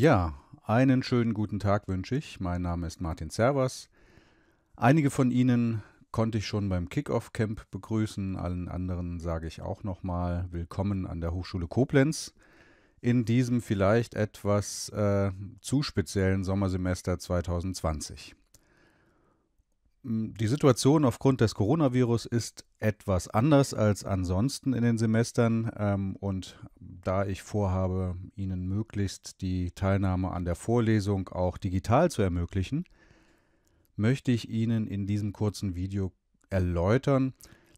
Ja, einen schönen guten Tag wünsche ich. Mein Name ist Martin Servas. Einige von Ihnen konnte ich schon beim Kickoff Camp begrüßen. Allen anderen sage ich auch nochmal Willkommen an der Hochschule Koblenz in diesem vielleicht etwas äh, zu speziellen Sommersemester 2020. Die Situation aufgrund des Coronavirus ist etwas anders als ansonsten in den Semestern. Ähm, und da ich vorhabe, Ihnen möglichst die Teilnahme an der Vorlesung auch digital zu ermöglichen, möchte ich Ihnen in diesem kurzen Video erläutern,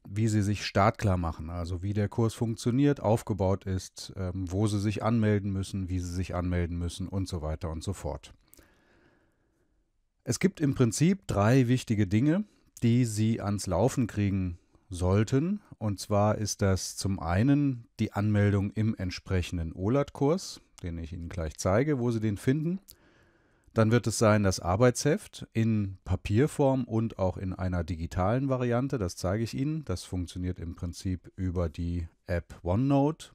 wie Sie sich startklar machen, also wie der Kurs funktioniert, aufgebaut ist, ähm, wo Sie sich anmelden müssen, wie Sie sich anmelden müssen und so weiter und so fort. Es gibt im Prinzip drei wichtige Dinge, die Sie ans Laufen kriegen sollten. Und zwar ist das zum einen die Anmeldung im entsprechenden OLAT-Kurs, den ich Ihnen gleich zeige, wo Sie den finden. Dann wird es sein das Arbeitsheft in Papierform und auch in einer digitalen Variante. Das zeige ich Ihnen. Das funktioniert im Prinzip über die App OneNote.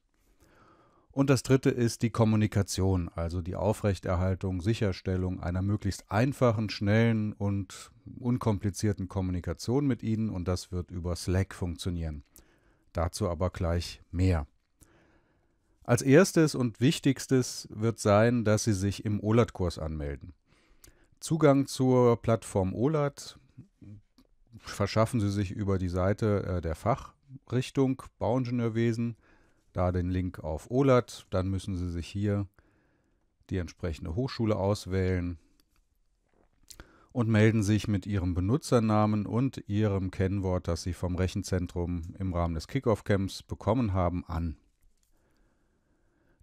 Und das dritte ist die Kommunikation, also die Aufrechterhaltung, Sicherstellung einer möglichst einfachen, schnellen und unkomplizierten Kommunikation mit Ihnen und das wird über Slack funktionieren. Dazu aber gleich mehr. Als erstes und wichtigstes wird sein, dass Sie sich im OLAT-Kurs anmelden. Zugang zur Plattform OLAT verschaffen Sie sich über die Seite äh, der Fachrichtung Bauingenieurwesen da den Link auf OLAT. Dann müssen Sie sich hier die entsprechende Hochschule auswählen und melden sich mit Ihrem Benutzernamen und Ihrem Kennwort, das Sie vom Rechenzentrum im Rahmen des Kickoff-Camps bekommen haben, an.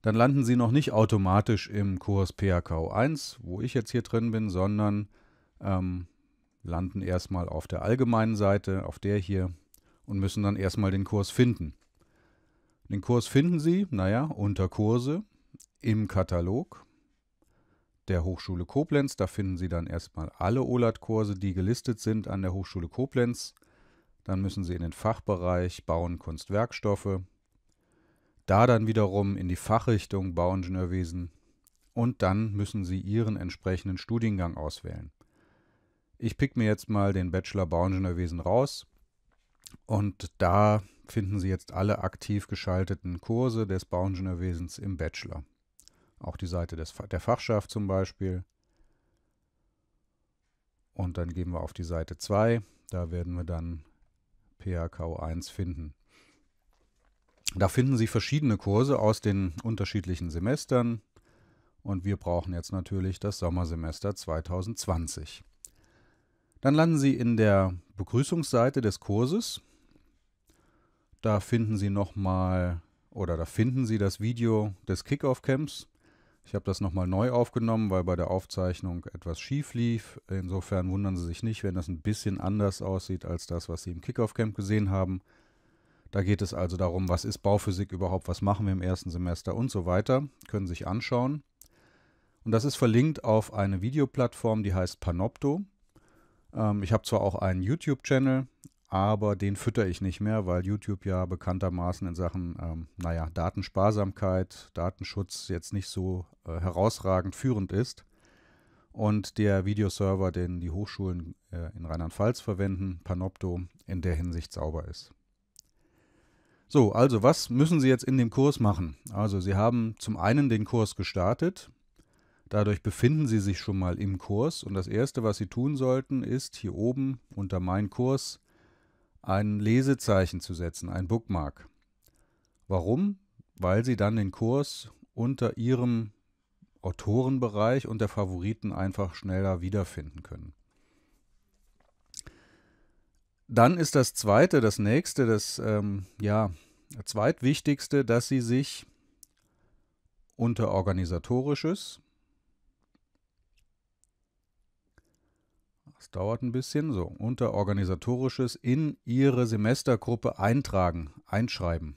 Dann landen Sie noch nicht automatisch im Kurs PHKO 1, wo ich jetzt hier drin bin, sondern ähm, landen erstmal auf der allgemeinen Seite, auf der hier, und müssen dann erstmal den Kurs finden. Den Kurs finden Sie, naja, unter Kurse im Katalog der Hochschule Koblenz. Da finden Sie dann erstmal alle OLAT-Kurse, die gelistet sind an der Hochschule Koblenz. Dann müssen Sie in den Fachbereich Bauen, Kunst, Werkstoffe. Da dann wiederum in die Fachrichtung Bauingenieurwesen. Und dann müssen Sie Ihren entsprechenden Studiengang auswählen. Ich pick mir jetzt mal den Bachelor Bauingenieurwesen raus. Und da finden Sie jetzt alle aktiv geschalteten Kurse des Bauingenieurwesens im Bachelor. Auch die Seite des, der Fachschaft zum Beispiel. Und dann gehen wir auf die Seite 2. Da werden wir dann PHK 1 finden. Da finden Sie verschiedene Kurse aus den unterschiedlichen Semestern. Und wir brauchen jetzt natürlich das Sommersemester 2020. Dann landen Sie in der Begrüßungsseite des Kurses. Da finden Sie nochmal oder da finden Sie das Video des Kickoff-Camps. Ich habe das nochmal neu aufgenommen, weil bei der Aufzeichnung etwas schief lief. Insofern wundern Sie sich nicht, wenn das ein bisschen anders aussieht als das, was Sie im Kickoff-Camp gesehen haben. Da geht es also darum, was ist Bauphysik überhaupt, was machen wir im ersten Semester und so weiter. Können Sie sich anschauen. Und das ist verlinkt auf eine Videoplattform, die heißt Panopto. Ähm, ich habe zwar auch einen YouTube-Channel, aber den fütter ich nicht mehr, weil YouTube ja bekanntermaßen in Sachen, ähm, naja, Datensparsamkeit, Datenschutz jetzt nicht so äh, herausragend führend ist. Und der Videoserver, den die Hochschulen äh, in Rheinland-Pfalz verwenden, Panopto, in der Hinsicht sauber ist. So, also was müssen Sie jetzt in dem Kurs machen? Also Sie haben zum einen den Kurs gestartet, Dadurch befinden Sie sich schon mal im Kurs und das Erste, was Sie tun sollten, ist hier oben unter Mein Kurs ein Lesezeichen zu setzen, ein Bookmark. Warum? Weil Sie dann den Kurs unter Ihrem Autorenbereich und der Favoriten einfach schneller wiederfinden können. Dann ist das zweite, das nächste, das ähm, ja, zweitwichtigste, dass Sie sich unter organisatorisches Es dauert ein bisschen so. Unter organisatorisches in Ihre Semestergruppe eintragen, einschreiben.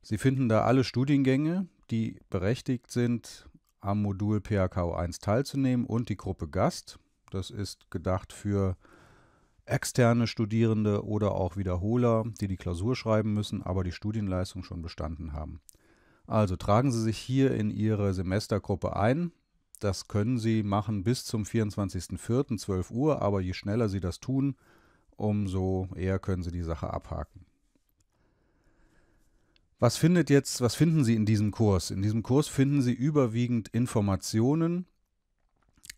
Sie finden da alle Studiengänge, die berechtigt sind, am Modul PHK 1 teilzunehmen und die Gruppe Gast. Das ist gedacht für externe Studierende oder auch Wiederholer, die die Klausur schreiben müssen, aber die Studienleistung schon bestanden haben. Also tragen Sie sich hier in Ihre Semestergruppe ein. Das können Sie machen bis zum 24.04.12 Uhr, aber je schneller Sie das tun, umso eher können Sie die Sache abhaken. Was findet jetzt, was finden Sie in diesem Kurs? In diesem Kurs finden Sie überwiegend Informationen,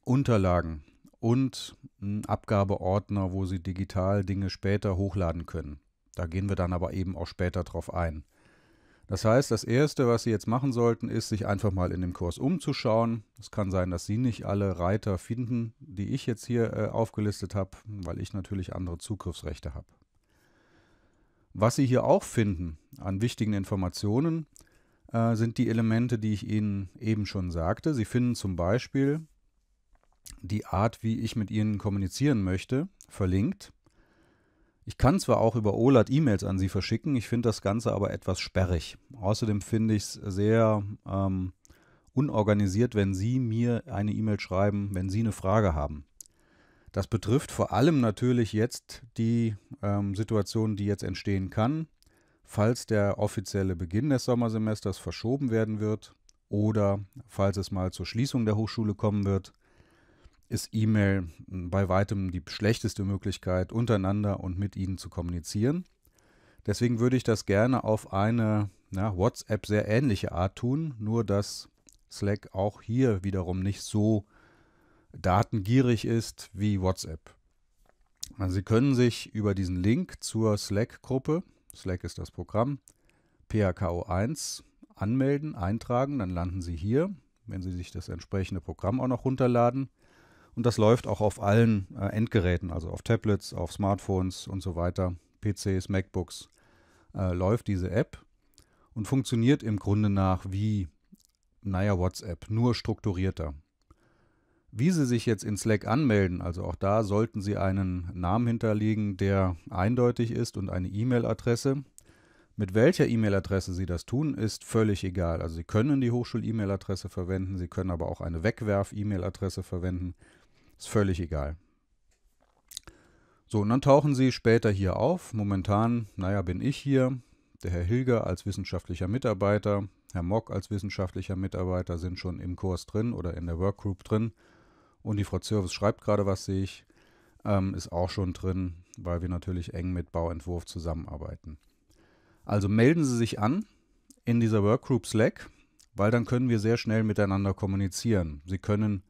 Unterlagen und einen Abgabeordner, wo Sie digital Dinge später hochladen können. Da gehen wir dann aber eben auch später drauf ein. Das heißt, das Erste, was Sie jetzt machen sollten, ist, sich einfach mal in dem Kurs umzuschauen. Es kann sein, dass Sie nicht alle Reiter finden, die ich jetzt hier äh, aufgelistet habe, weil ich natürlich andere Zugriffsrechte habe. Was Sie hier auch finden an wichtigen Informationen, äh, sind die Elemente, die ich Ihnen eben schon sagte. Sie finden zum Beispiel die Art, wie ich mit Ihnen kommunizieren möchte, verlinkt. Ich kann zwar auch über OLAD E-Mails an Sie verschicken, ich finde das Ganze aber etwas sperrig. Außerdem finde ich es sehr ähm, unorganisiert, wenn Sie mir eine E-Mail schreiben, wenn Sie eine Frage haben. Das betrifft vor allem natürlich jetzt die ähm, Situation, die jetzt entstehen kann, falls der offizielle Beginn des Sommersemesters verschoben werden wird oder falls es mal zur Schließung der Hochschule kommen wird ist E-Mail hm, bei weitem die schlechteste Möglichkeit, untereinander und mit ihnen zu kommunizieren. Deswegen würde ich das gerne auf eine na, WhatsApp sehr ähnliche Art tun, nur dass Slack auch hier wiederum nicht so datengierig ist wie WhatsApp. Also Sie können sich über diesen Link zur Slack-Gruppe, Slack ist das Programm, PHKO1 anmelden, eintragen, dann landen Sie hier. Wenn Sie sich das entsprechende Programm auch noch runterladen, und das läuft auch auf allen äh, Endgeräten, also auf Tablets, auf Smartphones und so weiter, PCs, MacBooks, äh, läuft diese App und funktioniert im Grunde nach wie, naja, WhatsApp, nur strukturierter. Wie Sie sich jetzt in Slack anmelden, also auch da sollten Sie einen Namen hinterlegen, der eindeutig ist und eine E-Mail-Adresse. Mit welcher E-Mail-Adresse Sie das tun, ist völlig egal. Also Sie können die Hochschul-E-Mail-Adresse verwenden, Sie können aber auch eine Wegwerf-E-Mail-Adresse verwenden. Ist völlig egal. So, und dann tauchen sie später hier auf. Momentan, naja, bin ich hier, der Herr Hilger als wissenschaftlicher Mitarbeiter, Herr Mock als wissenschaftlicher Mitarbeiter sind schon im Kurs drin oder in der Workgroup drin. Und die Frau Zirvis schreibt gerade was, sehe ich, ähm, ist auch schon drin, weil wir natürlich eng mit Bauentwurf zusammenarbeiten. Also melden Sie sich an in dieser Workgroup Slack, weil dann können wir sehr schnell miteinander kommunizieren. Sie können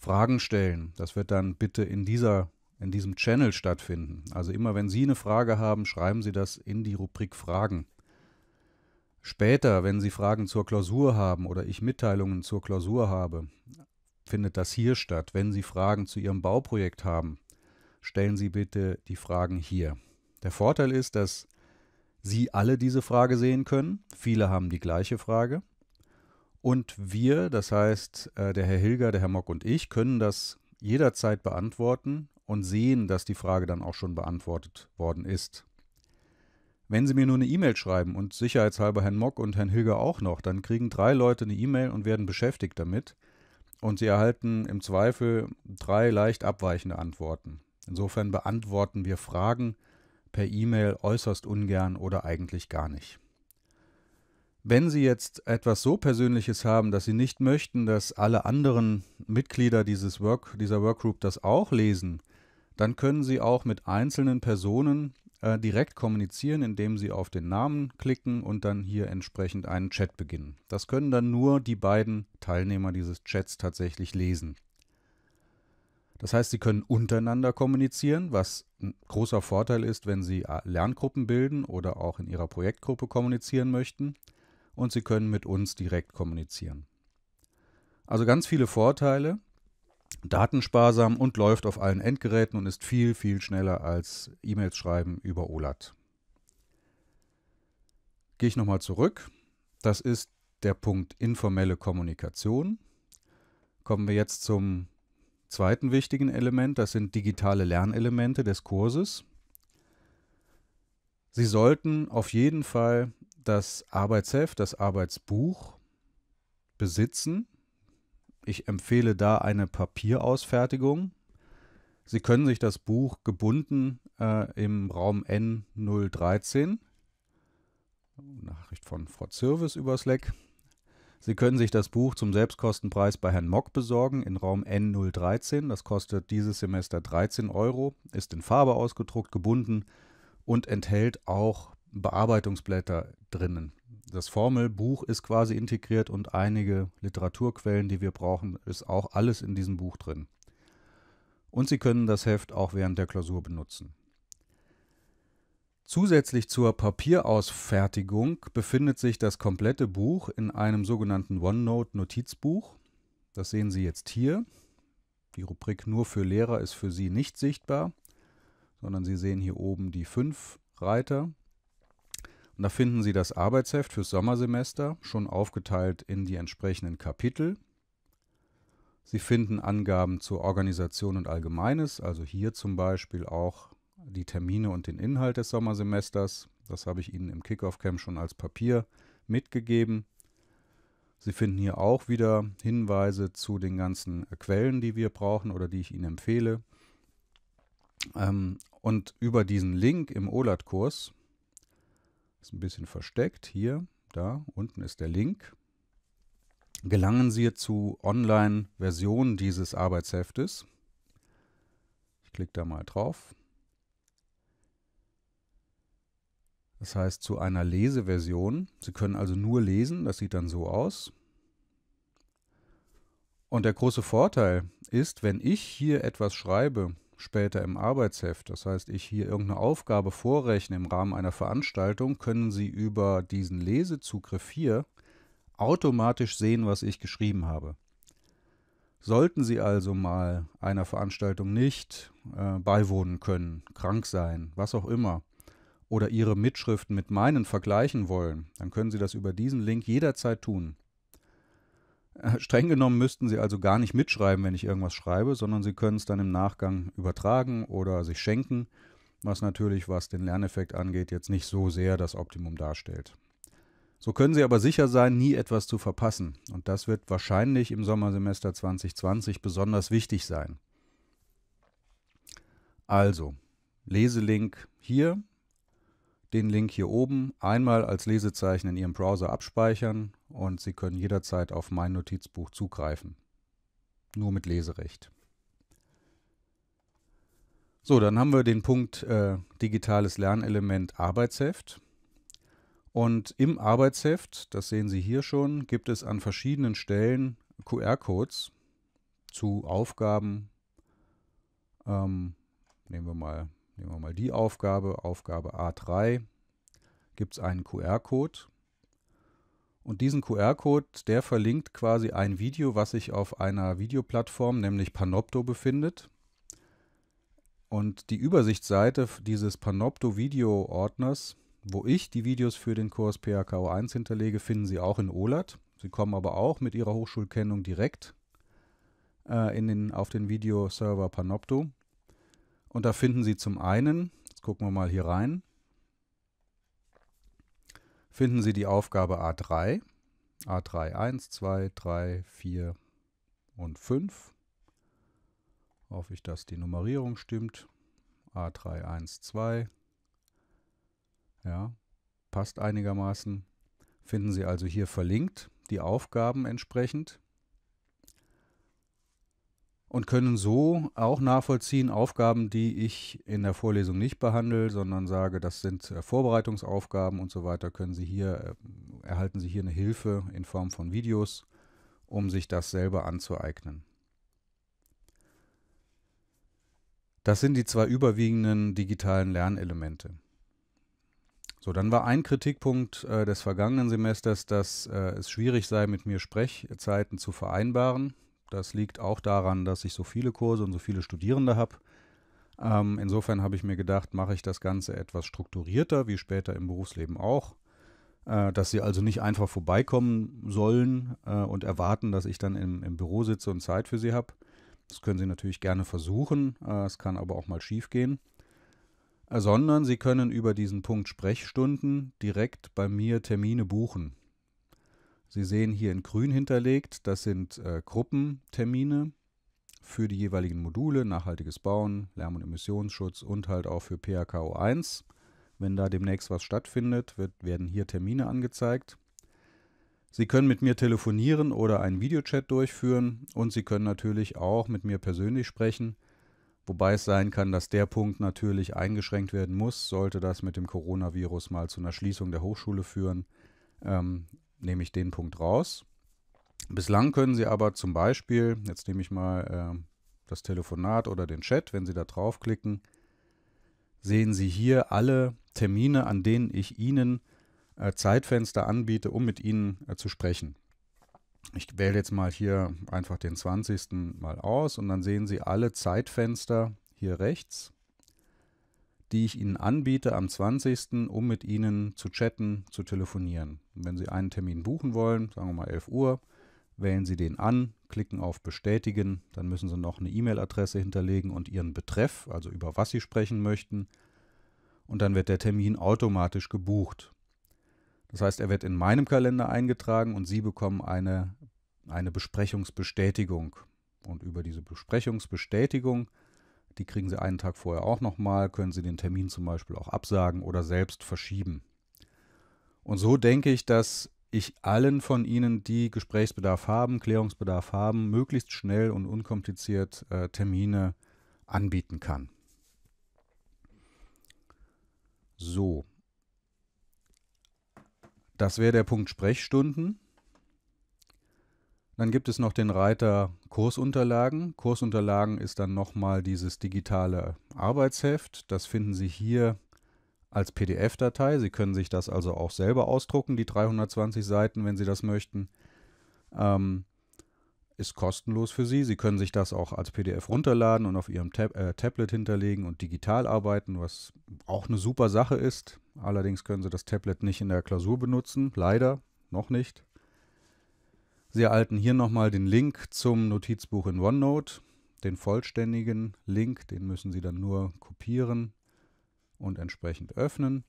Fragen stellen. Das wird dann bitte in dieser in diesem Channel stattfinden. Also immer wenn Sie eine Frage haben, schreiben Sie das in die Rubrik Fragen. Später, wenn Sie Fragen zur Klausur haben oder ich Mitteilungen zur Klausur habe, findet das hier statt. Wenn Sie Fragen zu Ihrem Bauprojekt haben, stellen Sie bitte die Fragen hier. Der Vorteil ist, dass Sie alle diese Frage sehen können. Viele haben die gleiche Frage. Und wir, das heißt äh, der Herr Hilger, der Herr Mock und ich, können das jederzeit beantworten und sehen, dass die Frage dann auch schon beantwortet worden ist. Wenn Sie mir nur eine E-Mail schreiben und sicherheitshalber Herrn Mock und Herrn Hilger auch noch, dann kriegen drei Leute eine E-Mail und werden beschäftigt damit und Sie erhalten im Zweifel drei leicht abweichende Antworten. Insofern beantworten wir Fragen per E-Mail äußerst ungern oder eigentlich gar nicht. Wenn Sie jetzt etwas so Persönliches haben, dass Sie nicht möchten, dass alle anderen Mitglieder dieses Work, dieser Workgroup das auch lesen, dann können Sie auch mit einzelnen Personen äh, direkt kommunizieren, indem Sie auf den Namen klicken und dann hier entsprechend einen Chat beginnen. Das können dann nur die beiden Teilnehmer dieses Chats tatsächlich lesen. Das heißt, Sie können untereinander kommunizieren, was ein großer Vorteil ist, wenn Sie äh, Lerngruppen bilden oder auch in Ihrer Projektgruppe kommunizieren möchten und Sie können mit uns direkt kommunizieren. Also ganz viele Vorteile, datensparsam und läuft auf allen Endgeräten und ist viel, viel schneller als E-Mails schreiben über OLAT. Gehe ich nochmal zurück. Das ist der Punkt informelle Kommunikation. Kommen wir jetzt zum zweiten wichtigen Element. Das sind digitale Lernelemente des Kurses. Sie sollten auf jeden Fall das Arbeitsheft, das Arbeitsbuch besitzen. Ich empfehle da eine Papierausfertigung. Sie können sich das Buch gebunden äh, im Raum N013, Nachricht von Frau Zirvis über Slack. Sie können sich das Buch zum Selbstkostenpreis bei Herrn Mock besorgen in Raum N013. Das kostet dieses Semester 13 Euro, ist in Farbe ausgedruckt, gebunden und enthält auch Bearbeitungsblätter drinnen. Das Formelbuch ist quasi integriert und einige Literaturquellen, die wir brauchen, ist auch alles in diesem Buch drin. Und Sie können das Heft auch während der Klausur benutzen. Zusätzlich zur Papierausfertigung befindet sich das komplette Buch in einem sogenannten OneNote-Notizbuch. Das sehen Sie jetzt hier. Die Rubrik nur für Lehrer ist für Sie nicht sichtbar, sondern Sie sehen hier oben die fünf Reiter da finden Sie das Arbeitsheft fürs Sommersemester schon aufgeteilt in die entsprechenden Kapitel. Sie finden Angaben zur Organisation und Allgemeines, also hier zum Beispiel auch die Termine und den Inhalt des Sommersemesters. Das habe ich Ihnen im Kickoff-Camp schon als Papier mitgegeben. Sie finden hier auch wieder Hinweise zu den ganzen Quellen, die wir brauchen oder die ich Ihnen empfehle. Ähm, und über diesen Link im OLAT-Kurs, ist ein bisschen versteckt. Hier, da, unten ist der Link. Gelangen Sie zu Online-Versionen dieses Arbeitsheftes. Ich klicke da mal drauf. Das heißt zu einer Leseversion. Sie können also nur lesen, das sieht dann so aus. Und der große Vorteil ist, wenn ich hier etwas schreibe, später im Arbeitsheft, das heißt, ich hier irgendeine Aufgabe vorrechne im Rahmen einer Veranstaltung, können Sie über diesen Lesezugriff hier automatisch sehen, was ich geschrieben habe. Sollten Sie also mal einer Veranstaltung nicht äh, beiwohnen können, krank sein, was auch immer, oder Ihre Mitschriften mit meinen vergleichen wollen, dann können Sie das über diesen Link jederzeit tun. Streng genommen müssten Sie also gar nicht mitschreiben, wenn ich irgendwas schreibe, sondern Sie können es dann im Nachgang übertragen oder sich schenken, was natürlich, was den Lerneffekt angeht, jetzt nicht so sehr das Optimum darstellt. So können Sie aber sicher sein, nie etwas zu verpassen. Und das wird wahrscheinlich im Sommersemester 2020 besonders wichtig sein. Also, Leselink hier, den Link hier oben einmal als Lesezeichen in Ihrem Browser abspeichern und Sie können jederzeit auf mein Notizbuch zugreifen. Nur mit Leserecht. So, dann haben wir den Punkt äh, digitales Lernelement Arbeitsheft. Und im Arbeitsheft, das sehen Sie hier schon, gibt es an verschiedenen Stellen QR-Codes zu Aufgaben. Ähm, nehmen wir mal Nehmen wir mal die Aufgabe, Aufgabe A3, gibt es einen QR-Code. Und diesen QR-Code, der verlinkt quasi ein Video, was sich auf einer Videoplattform, nämlich Panopto, befindet. Und die Übersichtsseite dieses Panopto-Video-Ordners, wo ich die Videos für den Kurs PHKO 1 hinterlege, finden Sie auch in OLAT. Sie kommen aber auch mit Ihrer Hochschulkennung direkt äh, in den, auf den Videoserver Panopto. Und da finden Sie zum einen, jetzt gucken wir mal hier rein, finden Sie die Aufgabe A3. A3 1, 2, 3, 4 und 5. Hoffe ich, dass die Nummerierung stimmt. A3 1, 2. Ja, passt einigermaßen. Finden Sie also hier verlinkt die Aufgaben entsprechend und können so auch nachvollziehen Aufgaben, die ich in der Vorlesung nicht behandle, sondern sage, das sind äh, Vorbereitungsaufgaben und so weiter, können Sie hier, äh, erhalten Sie hier eine Hilfe in Form von Videos, um sich das selber anzueignen. Das sind die zwei überwiegenden digitalen Lernelemente. So, dann war ein Kritikpunkt äh, des vergangenen Semesters, dass äh, es schwierig sei, mit mir Sprechzeiten zu vereinbaren. Das liegt auch daran, dass ich so viele Kurse und so viele Studierende habe. Ähm, insofern habe ich mir gedacht, mache ich das Ganze etwas strukturierter, wie später im Berufsleben auch. Äh, dass sie also nicht einfach vorbeikommen sollen äh, und erwarten, dass ich dann im, im, Büro sitze und Zeit für sie habe. Das können sie natürlich gerne versuchen, äh, es äh, kann aber auch mal schief gehen. Äh, sondern sie können über diesen Punkt Sprechstunden direkt bei mir Termine buchen. Sie sehen hier in grün hinterlegt, das sind äh, Gruppentermine für die jeweiligen Module, nachhaltiges Bauen, Lärm- und Emissionsschutz und halt auch für PHKO 1. Wenn da demnächst was stattfindet, wird, werden hier Termine angezeigt. Sie können mit mir telefonieren oder einen Videochat durchführen und Sie können natürlich auch mit mir persönlich sprechen, wobei es sein kann, dass der Punkt natürlich eingeschränkt werden muss, sollte das mit dem Coronavirus mal zu einer Schließung der Hochschule führen. Ähm, nehme ich den Punkt raus. Bislang können Sie aber zum Beispiel, jetzt nehme ich mal äh, das Telefonat oder den Chat, wenn Sie da draufklicken, sehen Sie hier alle Termine, an denen ich Ihnen äh, Zeitfenster anbiete, um mit Ihnen äh, zu sprechen. Ich wähle jetzt mal hier einfach den 20. mal aus und dann sehen Sie alle Zeitfenster hier rechts, die ich Ihnen anbiete am 20., um mit Ihnen zu chatten, zu telefonieren. Und wenn Sie einen Termin buchen wollen, sagen wir mal 11 Uhr, wählen Sie den an, klicken auf Bestätigen, dann müssen Sie noch eine E-Mail-Adresse hinterlegen und Ihren Betreff, also über was Sie sprechen möchten. Und dann wird der Termin automatisch gebucht. Das heißt, er wird in meinem Kalender eingetragen und Sie bekommen eine, eine Besprechungsbestätigung. Und über diese Besprechungsbestätigung die kriegen Sie einen Tag vorher auch nochmal, können Sie den Termin zum Beispiel auch absagen oder selbst verschieben. Und so denke ich, dass ich allen von Ihnen, die Gesprächsbedarf haben, Klärungsbedarf haben, möglichst schnell und unkompliziert äh, Termine anbieten kann. So. Das wäre der Punkt Sprechstunden. Dann gibt es noch den Reiter Kursunterlagen. Kursunterlagen ist dann nochmal dieses digitale Arbeitsheft. Das finden Sie hier als PDF-Datei. Sie können sich das also auch selber ausdrucken, die 320 Seiten, wenn Sie das möchten. Ähm, ist kostenlos für Sie. Sie können sich das auch als PDF runterladen und auf Ihrem Tab äh, Tablet hinterlegen und digital arbeiten, was auch eine super Sache ist. Allerdings können Sie das Tablet nicht in der Klausur benutzen, leider noch nicht. Sie erhalten hier nochmal den Link zum Notizbuch in OneNote, den vollständigen Link, den müssen Sie dann nur kopieren und entsprechend öffnen.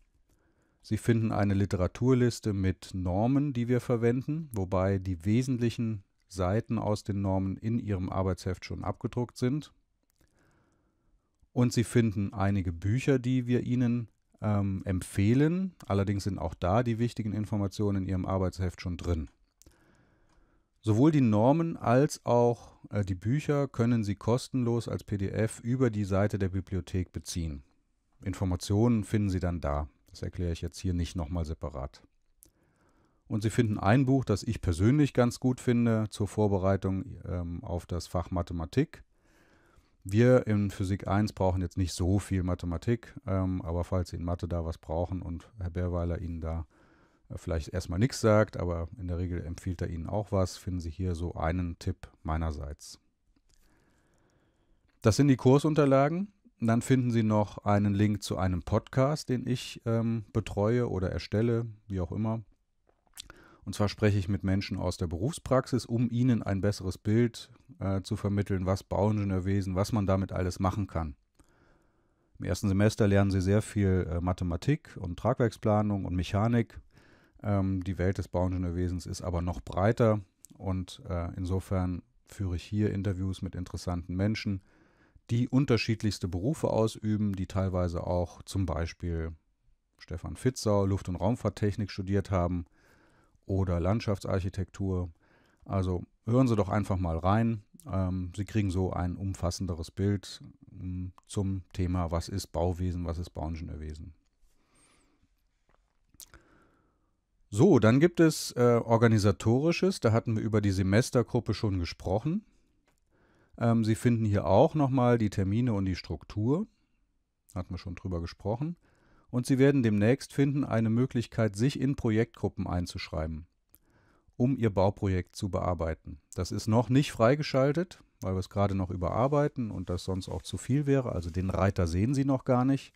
Sie finden eine Literaturliste mit Normen, die wir verwenden, wobei die wesentlichen Seiten aus den Normen in Ihrem Arbeitsheft schon abgedruckt sind. Und Sie finden einige Bücher, die wir Ihnen ähm, empfehlen. Allerdings sind auch da die wichtigen Informationen in Ihrem Arbeitsheft schon drin. Sowohl die Normen als auch äh, die Bücher können Sie kostenlos als PDF über die Seite der Bibliothek beziehen. Informationen finden Sie dann da. Das erkläre ich jetzt hier nicht nochmal separat. Und Sie finden ein Buch, das ich persönlich ganz gut finde zur Vorbereitung ähm, auf das Fach Mathematik. Wir in Physik 1 brauchen jetzt nicht so viel Mathematik, ähm, aber falls Sie in Mathe da was brauchen und Herr Bärweiler Ihnen da vielleicht erstmal nichts sagt, aber in der Regel empfiehlt er Ihnen auch was, finden Sie hier so einen Tipp meinerseits. Das sind die Kursunterlagen. Dann finden Sie noch einen Link zu einem Podcast, den ich ähm, betreue oder erstelle, wie auch immer. Und zwar spreche ich mit Menschen aus der Berufspraxis, um ihnen ein besseres Bild äh, zu vermitteln, was Bauingenieurwesen, was man damit alles machen kann. Im ersten Semester lernen sie sehr viel äh, Mathematik und Tragwerksplanung und Mechanik. Ähm, die Welt des Bauingenieurwesens ist aber noch breiter und äh, insofern führe ich hier Interviews mit interessanten Menschen, die unterschiedlichste Berufe ausüben, die teilweise auch zum Beispiel Stefan Fitzau Luft- und Raumfahrttechnik studiert haben oder Landschaftsarchitektur. Also hören Sie doch einfach mal rein. Ähm, Sie kriegen so ein umfassenderes Bild hm, zum Thema, was ist Bauwesen, was ist Bauingenieurwesen. So, dann gibt es äh, organisatorisches, da hatten wir über die Semestergruppe schon gesprochen. Ähm, Sie finden hier auch nochmal die Termine und die Struktur, hatten wir schon drüber gesprochen. Und Sie werden demnächst finden eine Möglichkeit, sich in Projektgruppen einzuschreiben, um Ihr Bauprojekt zu bearbeiten. Das ist noch nicht freigeschaltet, weil wir es gerade noch überarbeiten und das sonst auch zu viel wäre. Also den Reiter sehen Sie noch gar nicht,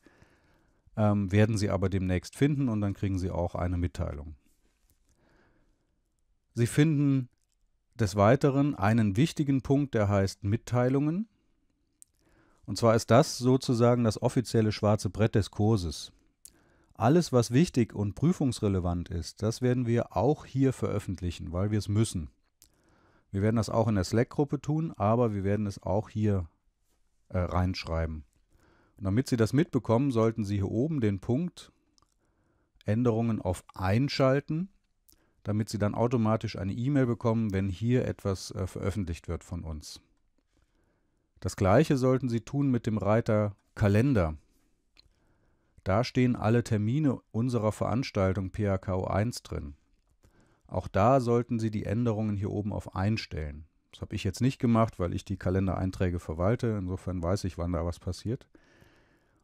ähm, werden Sie aber demnächst finden und dann kriegen Sie auch eine Mitteilung. Sie finden des Weiteren einen wichtigen Punkt, der heißt Mitteilungen. Und zwar ist das sozusagen das offizielle schwarze Brett des Kurses. Alles, was wichtig und prüfungsrelevant ist, das werden wir auch hier veröffentlichen, weil wir es müssen. Wir werden das auch in der Slack-Gruppe tun, aber wir werden es auch hier äh, reinschreiben. Und damit Sie das mitbekommen, sollten Sie hier oben den Punkt Änderungen auf Einschalten damit Sie dann automatisch eine E-Mail bekommen, wenn hier etwas äh, veröffentlicht wird von uns. Das gleiche sollten Sie tun mit dem Reiter Kalender. Da stehen alle Termine unserer Veranstaltung PHKO 1 drin. Auch da sollten Sie die Änderungen hier oben auf Einstellen. Das habe ich jetzt nicht gemacht, weil ich die Kalendereinträge verwalte. Insofern weiß ich, wann da was passiert.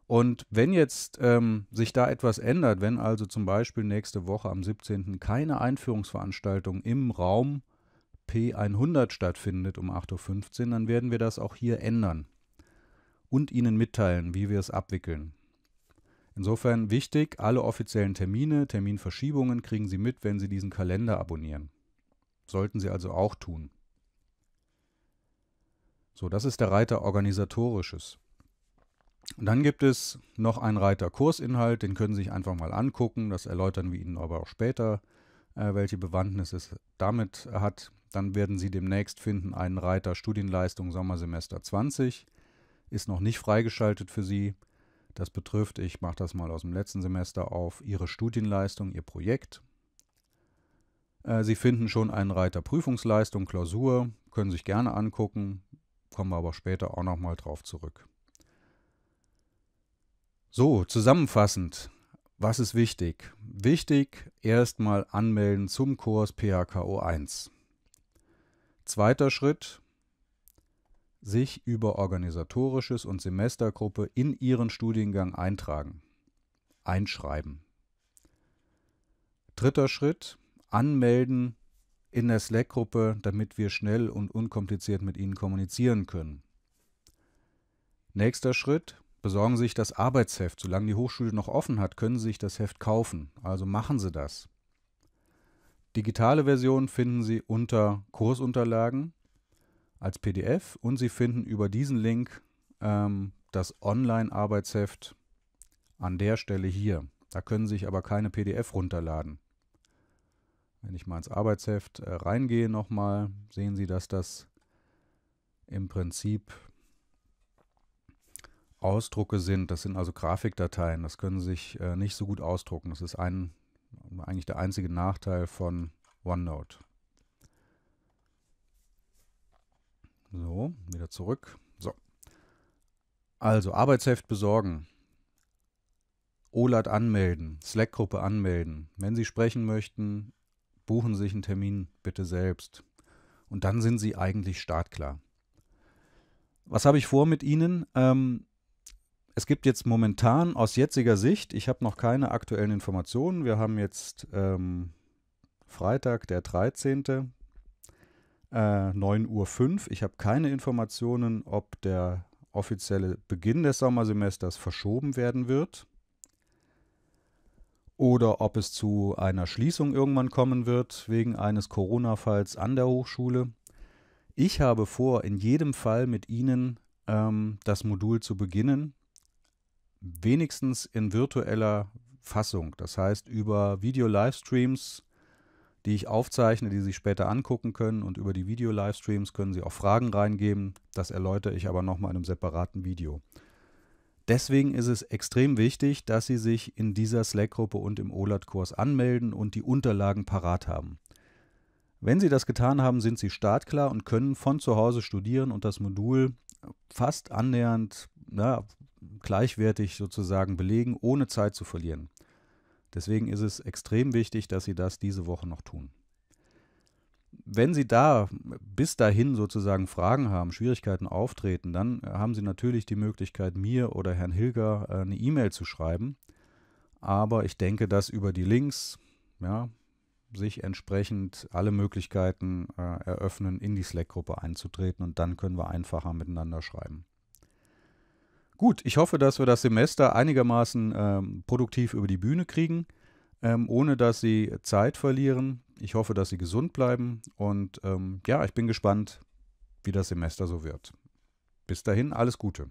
Und wenn jetzt ähm, sich da etwas ändert, wenn also zum Beispiel nächste Woche am 17. keine Einführungsveranstaltung im Raum P100 stattfindet um 8.15 Uhr, dann werden wir das auch hier ändern und Ihnen mitteilen, wie wir es abwickeln. Insofern wichtig, alle offiziellen Termine, Terminverschiebungen kriegen Sie mit, wenn Sie diesen Kalender abonnieren. Sollten Sie also auch tun. So, das ist der Reiter Organisatorisches dann gibt es noch einen Reiter Kursinhalt, den können Sie sich einfach mal angucken. Das erläutern wir Ihnen aber auch später, äh, welche Bewandtnis es damit hat. Dann werden Sie demnächst finden einen Reiter Studienleistung Sommersemester 20. Ist noch nicht freigeschaltet für Sie. Das betrifft, ich mache das mal aus dem letzten Semester auf, Ihre Studienleistung, Ihr Projekt. Äh, Sie finden schon einen Reiter Prüfungsleistung, Klausur, können sich gerne angucken, kommen wir aber später auch nochmal drauf zurück. So, zusammenfassend, was ist wichtig? Wichtig, erstmal anmelden zum Kurs PHKO 1. Zweiter Schritt, sich über organisatorisches und Semestergruppe in ihren Studiengang eintragen, einschreiben. Dritter Schritt, anmelden in der Slack-Gruppe, damit wir schnell und unkompliziert mit Ihnen kommunizieren können. Nächster Schritt, besorgen Sie sich das Arbeitsheft. Solange die Hochschule noch offen hat, können Sie sich das Heft kaufen. Also machen Sie das. Digitale Version finden Sie unter Kursunterlagen als PDF und Sie finden über diesen Link ähm, das Online-Arbeitsheft an der Stelle hier. Da können Sie sich aber keine PDF runterladen. Wenn ich mal ins Arbeitsheft äh, reingehe nochmal, sehen Sie, dass das im Prinzip Ausdrucke sind. Das sind also Grafikdateien. Das können sich äh, nicht so gut ausdrucken. Das ist ein, eigentlich der einzige Nachteil von OneNote. So, wieder zurück. So. Also, Arbeitsheft besorgen. OLAT anmelden, Slack-Gruppe anmelden. Wenn Sie sprechen möchten, buchen Sie sich einen Termin bitte selbst. Und dann sind Sie eigentlich startklar. Was habe ich vor mit Ihnen? Ähm, es gibt jetzt momentan aus jetziger Sicht, ich habe noch keine aktuellen Informationen, wir haben jetzt ähm, Freitag, der 13. Äh, 9.05 Uhr. Ich habe keine Informationen, ob der offizielle Beginn des Sommersemesters verschoben werden wird oder ob es zu einer Schließung irgendwann kommen wird wegen eines Corona-Falls an der Hochschule. Ich habe vor, in jedem Fall mit Ihnen ähm, das Modul zu beginnen, wenigstens in virtueller Fassung. Das heißt, über Video-Livestreams, die ich aufzeichne, die Sie später angucken können und über die Video-Livestreams können Sie auch Fragen reingeben. Das erläutere ich aber nochmal in einem separaten Video. Deswegen ist es extrem wichtig, dass Sie sich in dieser Slack-Gruppe und im OLAT-Kurs anmelden und die Unterlagen parat haben. Wenn Sie das getan haben, sind Sie startklar und können von zu Hause studieren und das Modul fast annähernd, na, gleichwertig sozusagen belegen, ohne Zeit zu verlieren. Deswegen ist es extrem wichtig, dass Sie das diese Woche noch tun. Wenn Sie da bis dahin sozusagen Fragen haben, Schwierigkeiten auftreten, dann haben Sie natürlich die Möglichkeit, mir oder Herrn Hilger äh, eine E-Mail zu schreiben. Aber ich denke, dass über die Links ja, sich entsprechend alle Möglichkeiten äh, eröffnen, in die Slack-Gruppe einzutreten und dann können wir einfacher miteinander schreiben. Gut, ich hoffe, dass wir das Semester einigermaßen ähm, produktiv über die Bühne kriegen, ähm, ohne dass Sie Zeit verlieren. Ich hoffe, dass Sie gesund bleiben und ähm, ja, ich bin gespannt, wie das Semester so wird. Bis dahin, alles Gute.